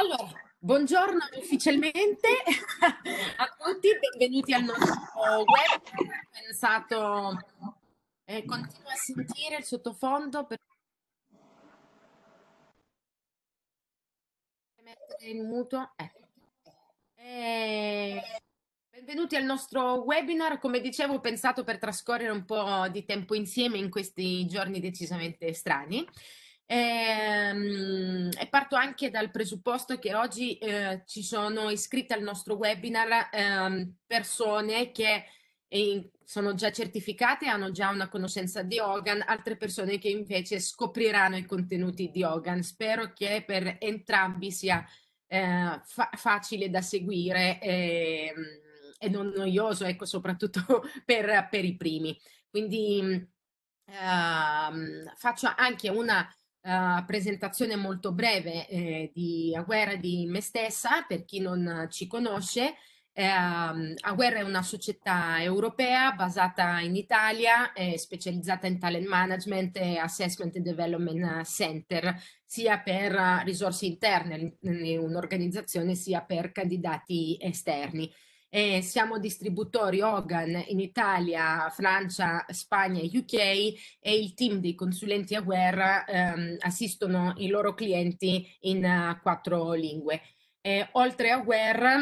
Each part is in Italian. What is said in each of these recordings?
Allora, buongiorno ufficialmente a tutti, benvenuti al nostro web. pensato, eh, continuo a sentire il sottofondo per in muto. Eh. Eh, benvenuti al nostro webinar, come dicevo ho pensato per trascorrere un po' di tempo insieme in questi giorni decisamente strani. E, ehm, e parto anche dal presupposto che oggi eh, ci sono iscritte al nostro webinar eh, persone che eh, in, sono già certificate, e hanno già una conoscenza di Hogan, altre persone che invece scopriranno i contenuti di Hogan. Spero che per entrambi sia eh, fa facile da seguire e, ehm, e, non noioso, ecco, soprattutto per, per i primi. Quindi eh, faccio anche una uh, presentazione molto breve eh, di Aguerra di me stessa, per chi non ci conosce. Eh, Aguerra è una società europea basata in Italia, eh, specializzata in talent management e assessment and development center, sia per risorse interne in un'organizzazione sia per candidati esterni. Eh, siamo distributori Hogan in Italia, Francia, Spagna e UK e il team di consulenti a guerra ehm, assistono i loro clienti in uh, quattro lingue. Eh, oltre a guerra,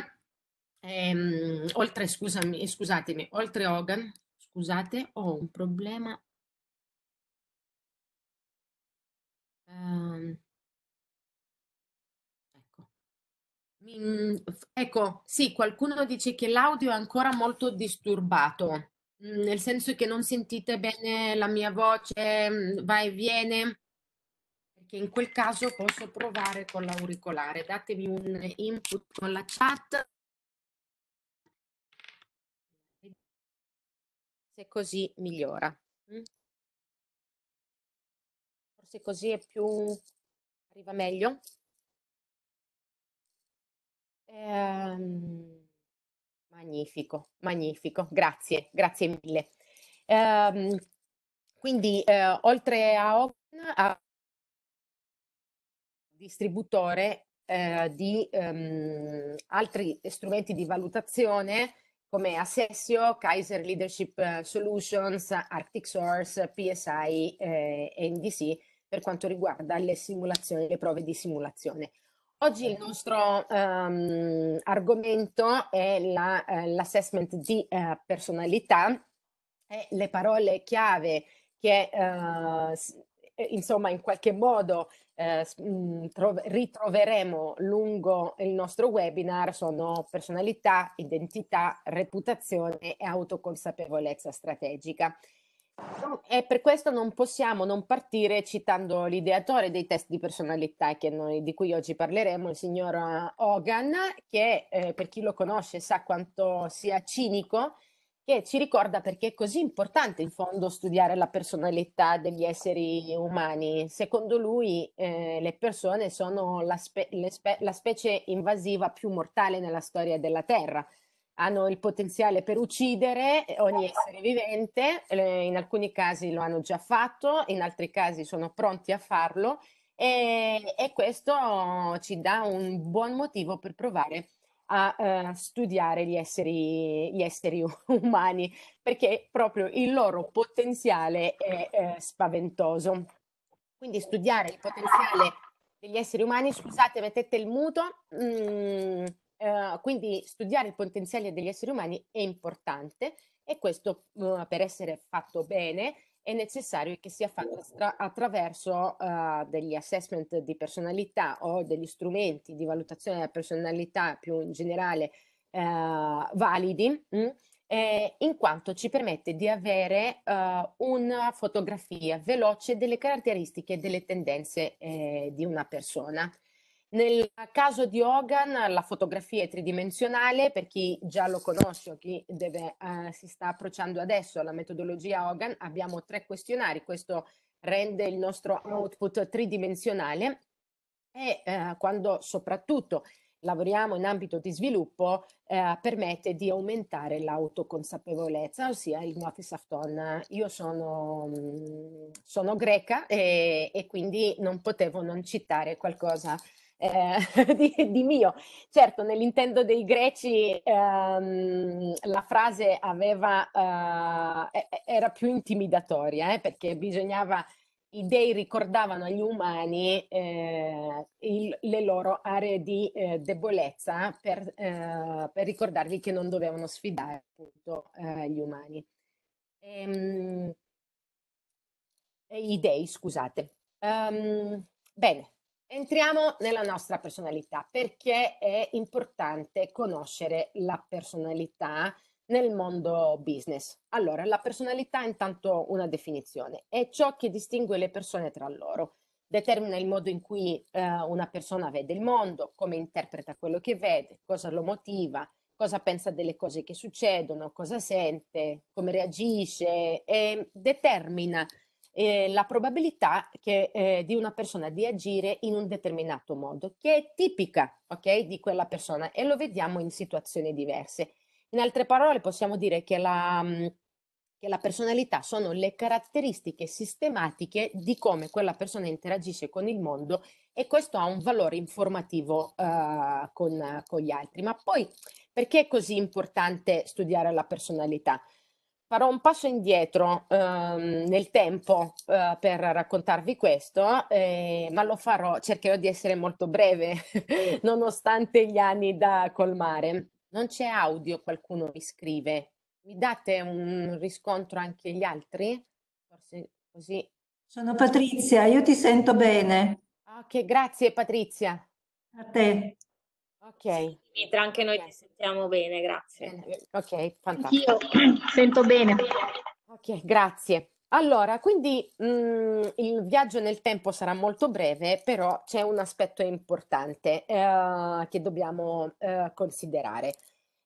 ehm, oltre, scusami, scusatemi, oltre Hogan, scusate, ho un problema Mm, ecco, sì, qualcuno dice che l'audio è ancora molto disturbato, mm, nel senso che non sentite bene la mia voce, mm, va e viene, perché in quel caso posso provare con l'auricolare. Datemi un input con la chat. Se così migliora. Forse così è più... arriva meglio. Ehm, magnifico, magnifico, grazie, grazie mille. Ehm, quindi, eh, oltre a Open, a distributore eh, di ehm, altri strumenti di valutazione come Assessio, Kaiser Leadership eh, Solutions, Arctic Source, PSI eh, e eh, NDC per quanto riguarda le simulazioni, le prove di simulazione. Oggi il nostro um, argomento è la, uh, l'assessment di uh, personalità e le parole chiave che uh, insomma in qualche modo mm, tro- ritroveremo lungo il nostro webinar sono personalità, identità, reputazione e autoconsapevolezza strategica. E per questo non possiamo non partire citando l'ideatore dei test di personalità noi, di cui oggi parleremo, il signor eh, Hogan, che eh, per chi lo conosce sa quanto sia cinico, che ci ricorda perché è così importante in fondo studiare la personalità degli esseri umani. Secondo lui eh, le persone sono la, spe- la specie invasiva più mortale nella storia della Terra hanno il potenziale per uccidere eh, ogni essere vivente, eh, in alcuni casi lo hanno già fatto, in altri casi sono pronti a farlo e, e questo ci dà un buon motivo per provare a uh, studiare gli esseri, gli esseri, umani perché proprio il loro potenziale è eh, spaventoso. Quindi studiare il potenziale degli esseri umani, scusate, mettete il muto. Mm Ehm, quindi studiare il potenziale degli esseri umani è importante e questo uh, per essere fatto bene è necessario che sia fatto attra- attraverso uh, degli assessment di personalità o degli strumenti di valutazione della personalità più in generale eh, validi, mh, mm, eh, in quanto ci permette di avere una fotografia veloce delle caratteristiche e delle tendenze eh, di una persona. Nel caso di Hogan la fotografia è tridimensionale, per chi già lo conosce o chi deve, eh, si sta approcciando adesso alla metodologia Hogan, abbiamo tre questionari, questo rende il nostro output tridimensionale e eh, quando soprattutto lavoriamo in ambito di sviluppo eh, permette di aumentare l'autoconsapevolezza, ossia il notice afton. Io sono, mm, sono greca e, e quindi non potevo non citare qualcosa eh, di, di, mio. Certo, nell'intendo dei greci ehm, la frase aveva, eh, era più intimidatoria, eh, perché bisognava, i dei ricordavano agli umani eh, il, le loro aree di eh, debolezza per, eh, per, ricordargli che non dovevano sfidare appunto gli umani. Ehm, i dei, scusate. Um, bene, Entriamo nella nostra personalità perché è importante conoscere la personalità nel mondo business. Allora, la personalità è intanto una definizione, è ciò che distingue le persone tra loro, determina il modo in cui eh, una persona vede il mondo, come interpreta quello che vede, cosa lo motiva, cosa pensa delle cose che succedono, cosa sente, come reagisce e determina eh, la probabilità che, eh, di una persona di agire in un determinato modo, che è tipica okay, di quella persona e lo vediamo in situazioni diverse. In altre parole possiamo dire che la, mm, che la personalità sono le caratteristiche sistematiche di come quella persona interagisce con il mondo e questo ha un valore informativo uh, con, con gli altri. Ma poi perché è così importante studiare la personalità? Farò un passo indietro ehm, nel tempo eh, per raccontarvi questo, eh, ma lo farò, cercherò di essere molto breve, nonostante gli anni da colmare. Non c'è audio, qualcuno mi scrive. Mi date un riscontro anche gli altri? Forse così. Sono Patrizia, io ti sento bene. Ah, ok, grazie Patrizia. A te. Ok. Mitra, anche noi ti sentiamo bene, grazie. Ok, fantastico. Io sento bene. Ok, grazie. Allora, quindi mh, mm, il viaggio nel tempo sarà molto breve, però c'è un aspetto importante eh, che dobbiamo eh, considerare.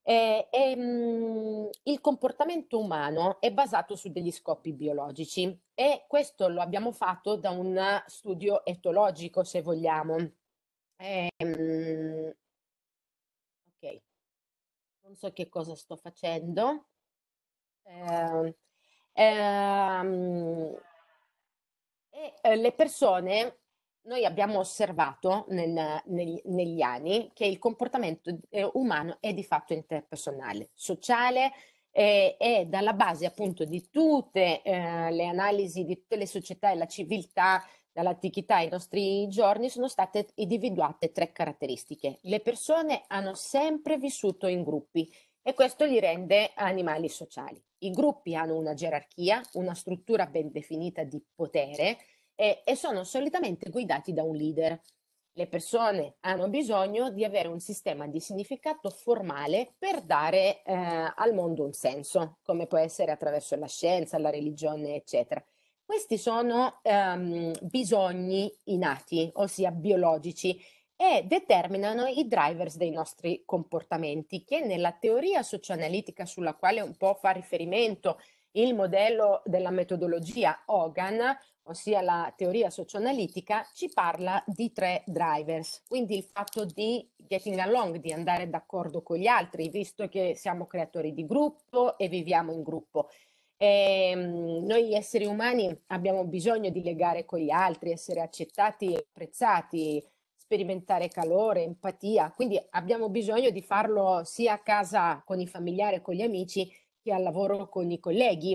Eh, ehm, il comportamento umano è basato su degli scopi biologici e questo lo abbiamo fatto da un studio etologico, se vogliamo. Ehm, non so che cosa sto facendo. Eh, ehm, e eh, le persone, noi abbiamo osservato nel, nel, negli anni che il comportamento eh, umano è di fatto interpersonale, sociale, e, e dalla base appunto di tutte eh, le analisi di tutte le società e la civiltà Dall'antichità ai nostri giorni sono state individuate tre caratteristiche. Le persone hanno sempre vissuto in gruppi e questo li rende animali sociali. I gruppi hanno una gerarchia, una struttura ben definita di potere e, e sono solitamente guidati da un leader. Le persone hanno bisogno di avere un sistema di significato formale per dare eh, al mondo un senso, come può essere attraverso la scienza, la religione, eccetera. Questi sono ehm, bisogni innati, ossia biologici, e determinano i drivers dei nostri comportamenti, che nella teoria socioanalitica sulla quale un po' fa riferimento il modello della metodologia Hogan, ossia la teoria socioanalitica, ci parla di tre drivers, quindi il fatto di getting along, di andare d'accordo con gli altri, visto che siamo creatori di gruppo e viviamo in gruppo eh, noi esseri umani abbiamo bisogno di legare con gli altri, essere accettati e apprezzati, sperimentare calore, empatia, quindi abbiamo bisogno di farlo sia a casa con i familiari e con gli amici che al lavoro con i colleghi.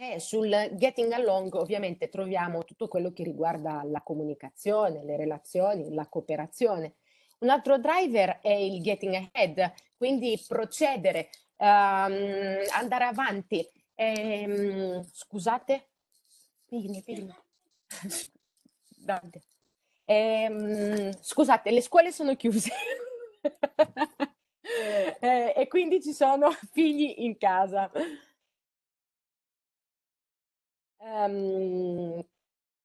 E sul getting along ovviamente troviamo tutto quello che riguarda la comunicazione, le relazioni, la cooperazione. Un altro driver è il getting ahead, quindi procedere, um, andare avanti, Ehm, scusate, Pigni, pigni. Dante. Ehm, scusate, le scuole sono chiuse. eh, e quindi ci sono figli in casa. Um,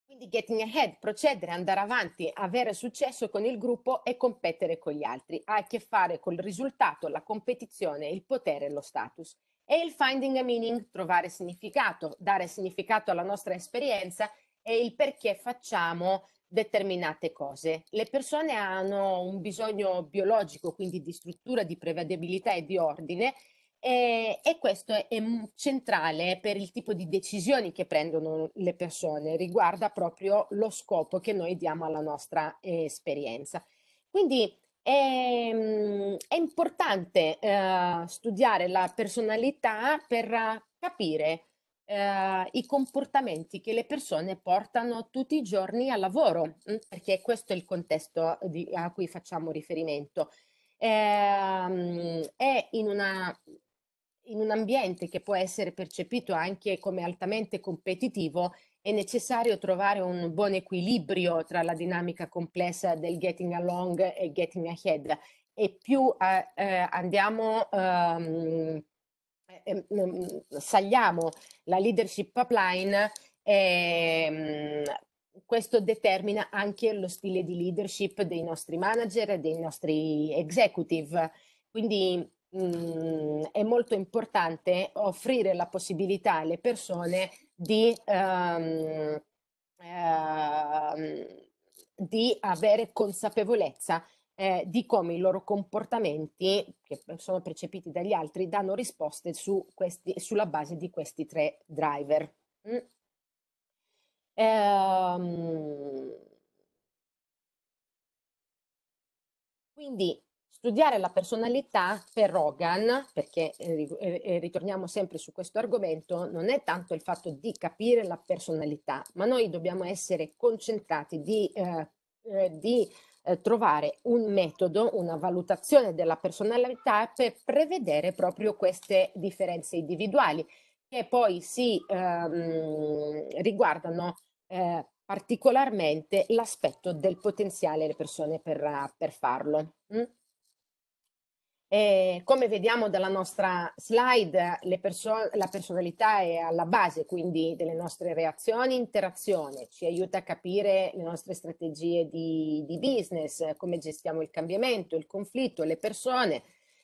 quindi getting ahead, procedere, andare avanti, avere successo con il gruppo e competere con gli altri. Ha a che fare col risultato, la competizione, il potere e lo status. E il finding a meaning, trovare significato, dare significato alla nostra esperienza e il perché facciamo determinate cose. Le persone hanno un bisogno biologico, quindi di struttura, di prevedibilità e di ordine e, e, questo è, è centrale per il tipo di decisioni che prendono le persone, riguarda proprio lo scopo che noi diamo alla nostra eh, esperienza. Quindi è, ehm, è importante eh, studiare la personalità per capire eh, i comportamenti che le persone portano tutti i giorni al lavoro, mm, perché questo è il contesto di, a cui facciamo riferimento. Eh, è in una in un ambiente che può essere percepito anche come altamente competitivo, è necessario trovare un buon equilibrio tra la dinamica complessa del getting along e getting ahead e più eh, eh, andiamo, ehm, ehm, mm, saliamo la leadership pipeline, ehm, questo determina anche lo stile di leadership dei nostri manager e dei nostri executive. Quindi mh, mhmm, è molto importante offrire la possibilità alle persone di, um, uh, di avere consapevolezza eh, di come i loro comportamenti, che sono percepiti dagli altri, danno risposte su questi, sulla base di questi tre driver. Mm. Ehm, quindi Studiare la personalità per Rogan, perché eh, eh, eh, ritorniamo sempre su questo argomento, non è tanto il fatto di capire la personalità, ma noi dobbiamo essere concentrati di, eh, eh, di eh, trovare un metodo, una valutazione della personalità per prevedere proprio queste differenze individuali che poi si ehm, riguardano eh, particolarmente l'aspetto del potenziale delle persone per, per farlo. Mm? Eh, come vediamo dalla nostra slide, perso la personalità è alla base quindi delle nostre reazioni, interazione, ci aiuta a capire le nostre strategie di, di business, come gestiamo il cambiamento, il conflitto, le persone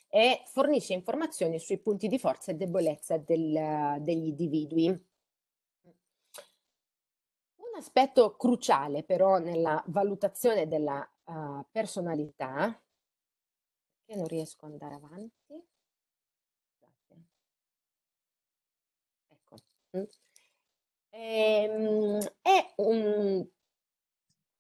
e fornisce informazioni sui punti di forza e debolezza del, degli individui Un aspetto cruciale però nella valutazione della uh, personalità io non riesco ad andare avanti. Scusate. Ecco. Mm. Ehm, è un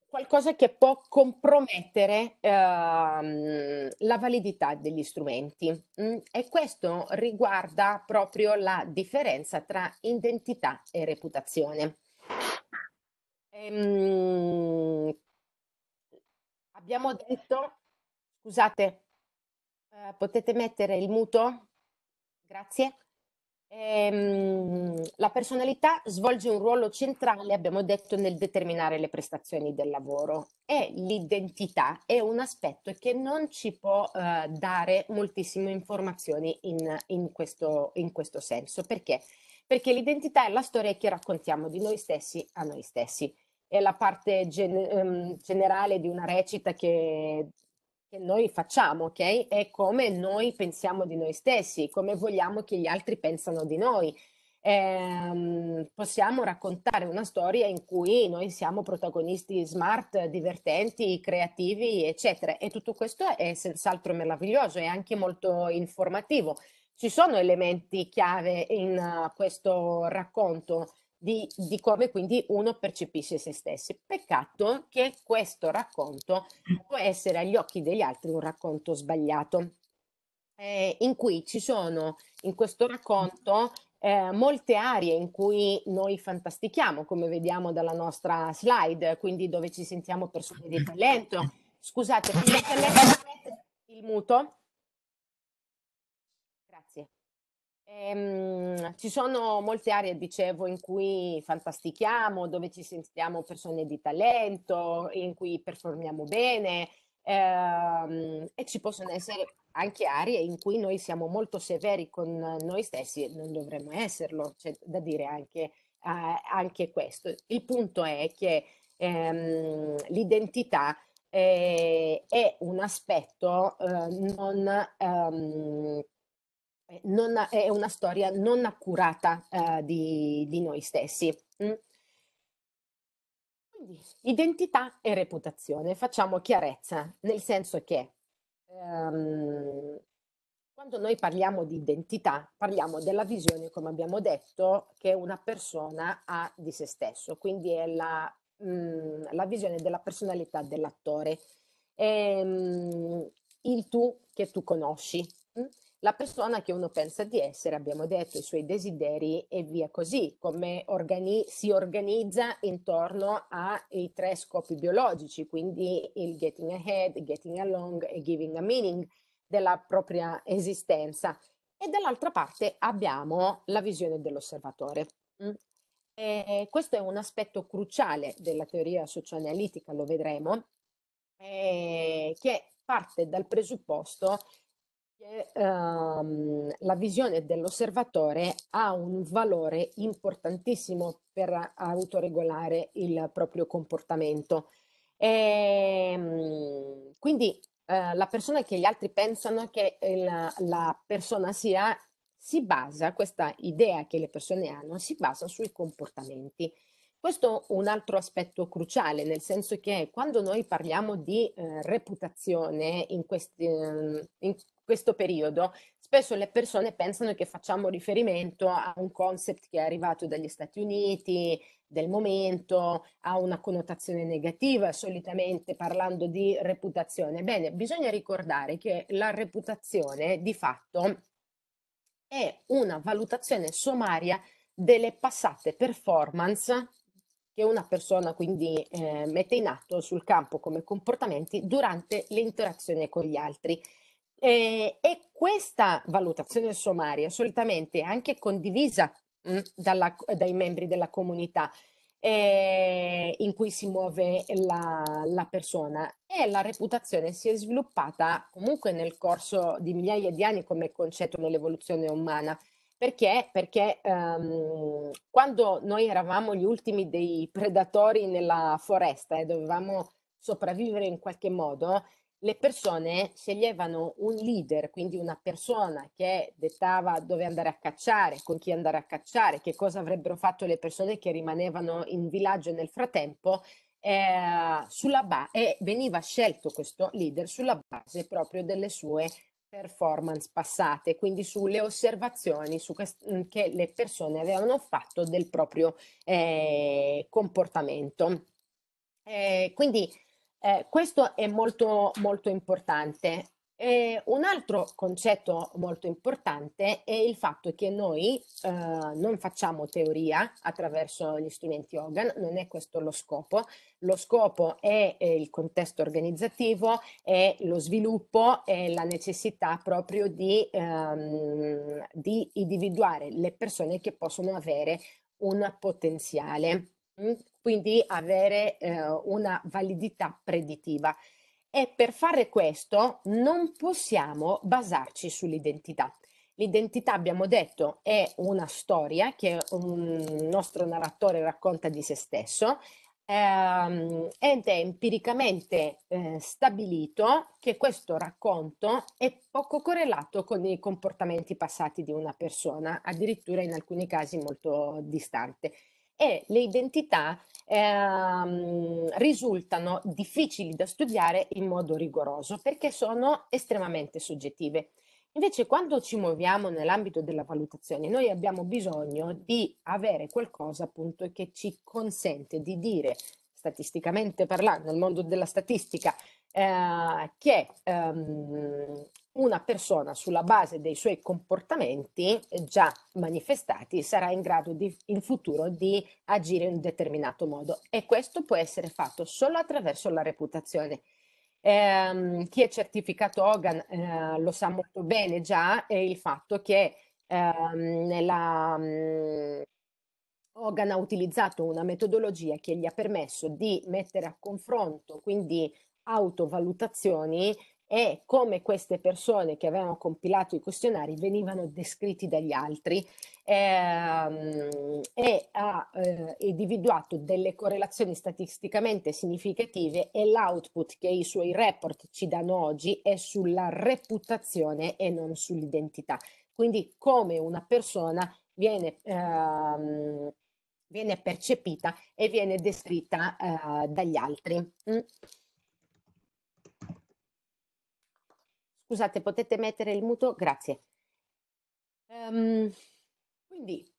qualcosa che può compromettere ehm, la validità degli strumenti mh? Mm. e questo riguarda proprio la differenza tra identità e reputazione. Ehm, abbiamo detto, scusate, Uh, potete mettere il muto? Grazie. Ehm, la personalità svolge un ruolo centrale, abbiamo detto, nel determinare le prestazioni del lavoro e l'identità è un aspetto che non ci può uh, dare moltissime informazioni in, in, questo, in questo senso. Perché? Perché l'identità è la storia che raccontiamo di noi stessi a noi stessi è la parte gen- um, generale di una recita che che noi facciamo, ok? È come noi pensiamo di noi stessi, come vogliamo che gli altri pensano di noi. Eh, possiamo raccontare una storia in cui noi siamo protagonisti smart, divertenti, creativi, eccetera. E tutto questo è senz'altro meraviglioso e anche molto informativo. Ci sono elementi chiave in uh, questo racconto di, di, come quindi uno percepisce se stessi. Peccato che questo racconto può essere agli occhi degli altri un racconto sbagliato, eh, in cui ci sono in questo racconto eh, molte aree in cui noi fantastichiamo, come vediamo dalla nostra slide, quindi dove ci sentiamo persone di talento. Scusate, potete mettere il muto? Ehm, ci sono molte aree, dicevo, in cui fantastichiamo, dove ci sentiamo persone di talento, in cui performiamo bene ehm, e ci possono essere anche aree in cui noi siamo molto severi con noi stessi e non dovremmo esserlo, c'è da dire anche, eh, anche questo. Il punto è che ehm, l'identità eh, è un aspetto eh, non... Ehm, non, è una storia non accurata eh, di, di, noi stessi. Mm? Quindi, identità e reputazione, facciamo chiarezza, nel senso che ehm, quando noi parliamo di identità, parliamo della visione, come abbiamo detto, che una persona ha di se stesso, quindi è la, mh, mm, la visione della personalità dell'attore, è, ehm, mh, il tu che tu conosci. Mh? Mm? la persona che uno pensa di essere, abbiamo detto, i suoi desideri e via così, come organi- si organizza intorno ai tre scopi biologici, quindi il getting ahead, getting along e giving a meaning della propria esistenza. E dall'altra parte abbiamo la visione dell'osservatore. Mm. E questo è un aspetto cruciale della teoria socioanalitica, lo vedremo, eh, che parte dal presupposto che ehm, la visione dell'osservatore ha un valore importantissimo per autoregolare il proprio comportamento. E, ehm, quindi eh, la persona che gli altri pensano che il, la persona sia si basa, questa idea che le persone hanno, si basa sui comportamenti. Questo è un altro aspetto cruciale, nel senso che quando noi parliamo di eh, reputazione in, questi, ehm, in questo periodo, spesso le persone pensano che facciamo riferimento a un concept che è arrivato dagli Stati Uniti, del momento, ha una connotazione negativa, solitamente parlando di reputazione. Bene, bisogna ricordare che la reputazione di fatto è una valutazione sommaria delle passate performance che una persona quindi eh, mette in atto sul campo come comportamenti durante l'interazione con gli altri. Eh, e questa valutazione sommaria solitamente è anche condivisa mh, mm, dalla, dai membri della comunità eh, in cui si muove la, la persona e la reputazione si è sviluppata comunque nel corso di migliaia di anni come concetto nell'evoluzione umana perché? Perché um, quando noi eravamo gli ultimi dei predatori nella foresta e eh, dovevamo sopravvivere in qualche modo, le persone sceglievano un leader, quindi una persona che dettava dove andare a cacciare, con chi andare a cacciare, che cosa avrebbero fatto le persone che rimanevano in villaggio nel frattempo, eh, sulla ba- e veniva scelto questo leader sulla base proprio delle sue performance passate, quindi sulle osservazioni su mm, che le persone avevano fatto del proprio eh, comportamento. Eh, quindi eh, questo è molto, molto importante. Eh, un altro concetto molto importante è il fatto che noi eh, non facciamo teoria attraverso gli strumenti Hogan, non è questo lo scopo, lo scopo è, è il contesto organizzativo, è lo sviluppo, e la necessità proprio di, ehm, di individuare le persone che possono avere un potenziale, mm? quindi avere eh, una validità preditiva. E per fare questo non possiamo basarci sull'identità. L'identità, abbiamo detto, è una storia che un nostro narratore racconta di se stesso ehm, ed è empiricamente eh, stabilito che questo racconto è poco correlato con i comportamenti passati di una persona, addirittura in alcuni casi molto distante. E le identità ehm, risultano difficili da studiare in modo rigoroso perché sono estremamente soggettive. Invece quando ci muoviamo nell'ambito della valutazione noi abbiamo bisogno di avere qualcosa appunto che ci consente di dire statisticamente parlando, nel mondo della statistica, eh, che ehm, una persona sulla base dei suoi comportamenti eh, già manifestati sarà in grado di, in futuro di agire in un determinato modo e questo può essere fatto solo attraverso la reputazione. Eh, chi è certificato Hogan eh, lo sa molto bene già è il fatto che eh, la, um, mm, Hogan ha utilizzato una metodologia che gli ha permesso di mettere a confronto, quindi autovalutazioni e come queste persone che avevano compilato i questionari venivano descritti dagli altri ehm, e ha eh, individuato delle correlazioni statisticamente significative e l'output che i suoi report ci danno oggi è sulla reputazione e non sull'identità. Quindi come una persona viene... Ehm, viene percepita e viene descritta eh, dagli altri. Mm. Scusate, potete mettere il muto? Grazie. Um, quindi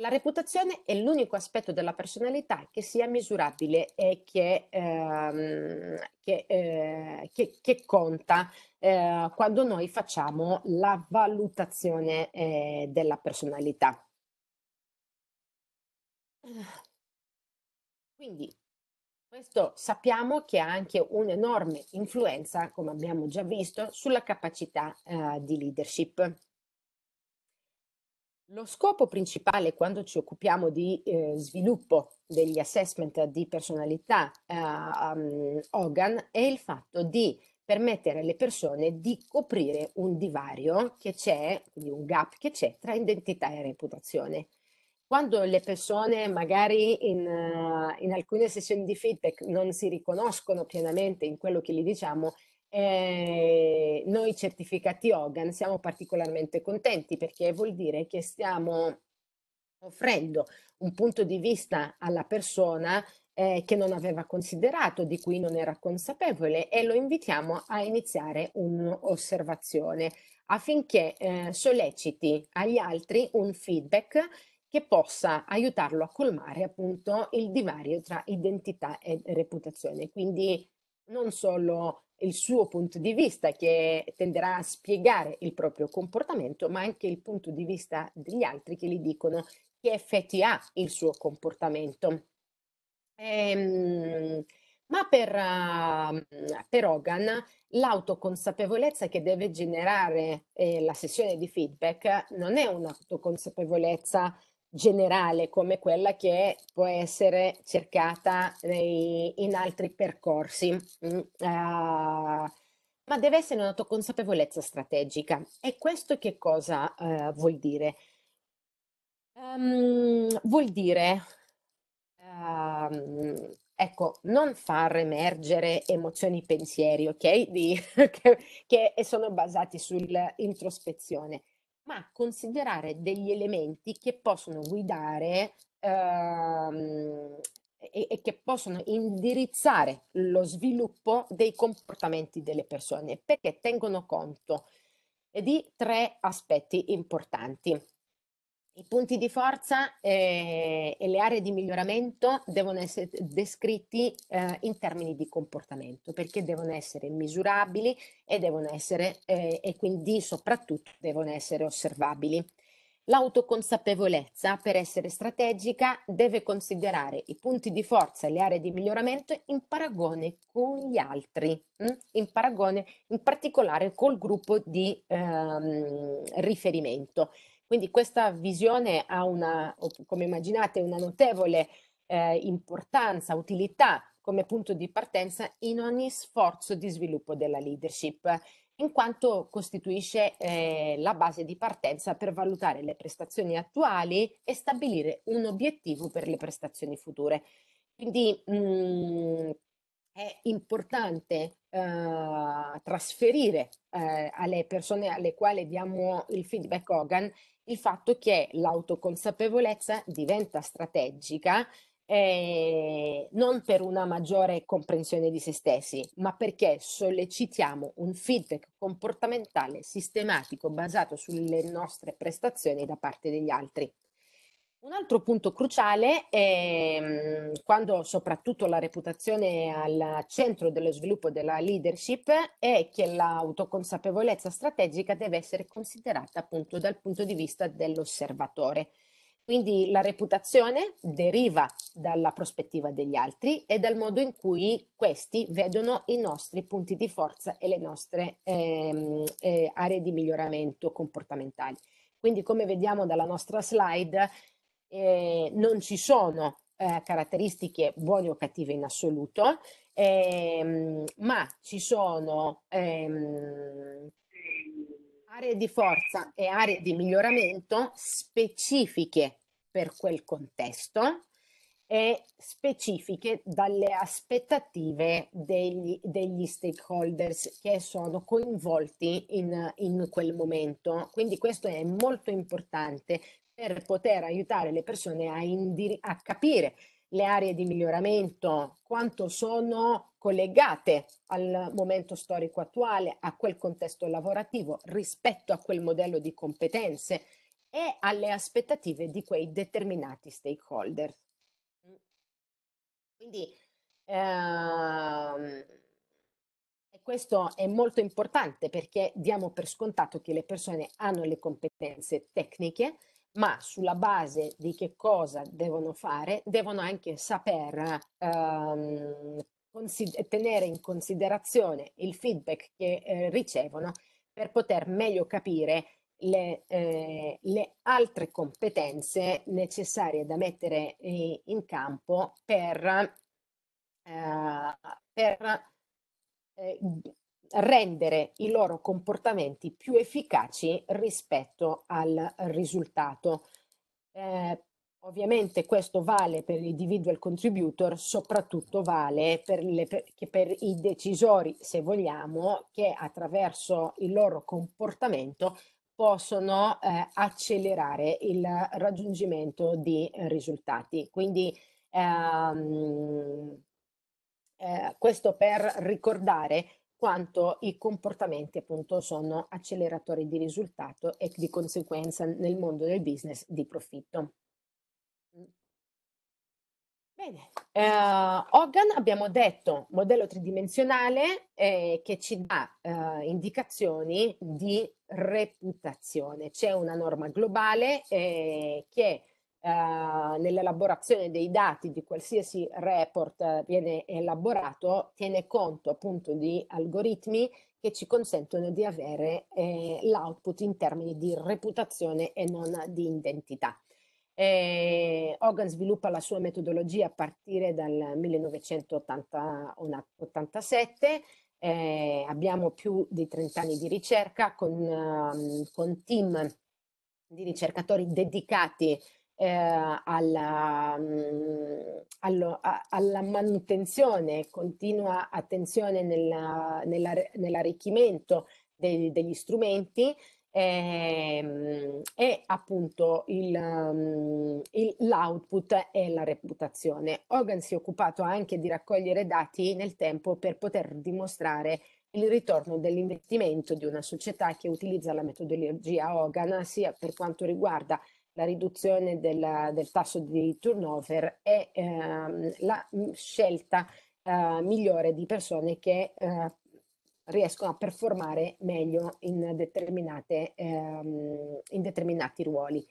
la reputazione è l'unico aspetto della personalità che sia misurabile e che, ehm, che, eh, che, che conta eh, quando noi facciamo la valutazione eh, della personalità. Quindi questo sappiamo che ha anche un'enorme influenza, come abbiamo già visto, sulla capacità eh, di leadership. Lo scopo principale quando ci occupiamo di eh, sviluppo degli assessment di personalità eh, um, Hogan è il fatto di permettere alle persone di coprire un divario che c'è, quindi un gap che c'è tra identità e reputazione quando le persone magari in, uh, in, alcune sessioni di feedback non si riconoscono pienamente in quello che gli diciamo, eh, noi certificati Hogan siamo particolarmente contenti perché vuol dire che stiamo offrendo un punto di vista alla persona eh, che non aveva considerato, di cui non era consapevole e lo invitiamo a iniziare un'osservazione affinché eh, solleciti agli altri un feedback che possa aiutarlo a colmare appunto il divario tra identità e reputazione. Quindi non solo il suo punto di vista che tenderà a spiegare il proprio comportamento, ma anche il punto di vista degli altri che gli dicono che effetti ha il suo comportamento. Ehm, ma per, uh, per Hogan l'autoconsapevolezza che deve generare eh, la sessione di feedback non è un'autoconsapevolezza generale come quella che può essere cercata nei, in altri percorsi, uh, ma deve essere una consapevolezza strategica. E questo che cosa uh, vuol dire? Um, vuol dire, um, ecco, non far emergere emozioni e pensieri, ok? Di, che, che sono basati sull'introspezione ma considerare degli elementi che possono guidare ehm, e, e, che possono indirizzare lo sviluppo dei comportamenti delle persone, perché tengono conto di tre aspetti importanti. I punti di forza eh, e le aree di miglioramento devono essere descritti eh, in termini di comportamento perché devono essere misurabili e, devono essere, eh, e quindi soprattutto devono essere osservabili. L'autoconsapevolezza per essere strategica deve considerare i punti di forza e le aree di miglioramento in paragone con gli altri, hm? in paragone in particolare col gruppo di ehm, riferimento. Quindi questa visione ha una, come immaginate, una notevole eh, importanza, utilità come punto di partenza in ogni sforzo di sviluppo della leadership, in quanto costituisce eh, la base di partenza per valutare le prestazioni attuali e stabilire un obiettivo per le prestazioni future. Quindi mh, mm, è importante eh, trasferire eh, alle persone alle quali diamo il feedback organ il fatto che l'autoconsapevolezza diventa strategica eh, non per una maggiore comprensione di se stessi, ma perché sollecitiamo un feedback comportamentale sistematico basato sulle nostre prestazioni da parte degli altri. Un altro punto cruciale è mm, quando soprattutto la reputazione è al centro dello sviluppo della leadership è che l'autoconsapevolezza strategica deve essere considerata appunto dal punto di vista dell'osservatore. Quindi la reputazione deriva dalla prospettiva degli altri e dal modo in cui questi vedono i nostri punti di forza e le nostre ehm, eh, aree di miglioramento comportamentali. Quindi come vediamo dalla nostra slide, eh, non ci sono eh, caratteristiche buone o cattive in assoluto, ehm, ma ci sono ehm, aree di forza e aree di miglioramento specifiche per quel contesto e specifiche dalle aspettative degli, degli stakeholders che sono coinvolti in, in, quel momento. Quindi questo è molto importante per poter aiutare le persone a, indir- a capire le aree di miglioramento, quanto sono collegate al momento storico attuale, a quel contesto lavorativo, rispetto a quel modello di competenze e alle aspettative di quei determinati stakeholder. Quindi ehm, questo è molto importante perché diamo per scontato che le persone hanno le competenze tecniche, ma sulla base di che cosa devono fare, devono anche saper ehm, consider- tenere in considerazione il feedback che eh, ricevono per poter meglio capire le, eh, le, altre competenze necessarie da mettere eh, in campo per, eh, per eh, rendere i loro comportamenti più efficaci rispetto al risultato. Eh, ovviamente questo vale per l'individual contributor, soprattutto vale per, le, per, per i decisori, se vogliamo, che attraverso il loro comportamento possono eh, accelerare il raggiungimento di risultati. Quindi ehm, eh, questo per ricordare quanto i comportamenti appunto sono acceleratori di risultato e di conseguenza nel mondo del business di profitto. Bene, eh, Hogan abbiamo detto modello tridimensionale eh, che ci dà eh, indicazioni di reputazione. C'è una norma globale eh, che è eh, nell'elaborazione dei dati di qualsiasi report eh, viene elaborato tiene conto appunto di algoritmi che ci consentono di avere eh, l'output in termini di reputazione e non di identità. Eh, Hogan sviluppa la sua metodologia a partire dal 1987, eh, abbiamo più di 30 anni di ricerca con, um, con team di ricercatori dedicati eh, alla, mh, mhmm, allo, a, alla, manutenzione, continua attenzione nella, nella, nell'arricchimento dei, degli strumenti e, ehm, e appunto il, mhmm, il, l'output e la reputazione. Hogan si è occupato anche di raccogliere dati nel tempo per poter dimostrare il ritorno dell'investimento di una società che utilizza la metodologia Hogan sia per quanto riguarda la riduzione della, del tasso di turnover è ehm, la mm, scelta eh, migliore di persone che eh, riescono a performare meglio in, ehm, in determinati ruoli.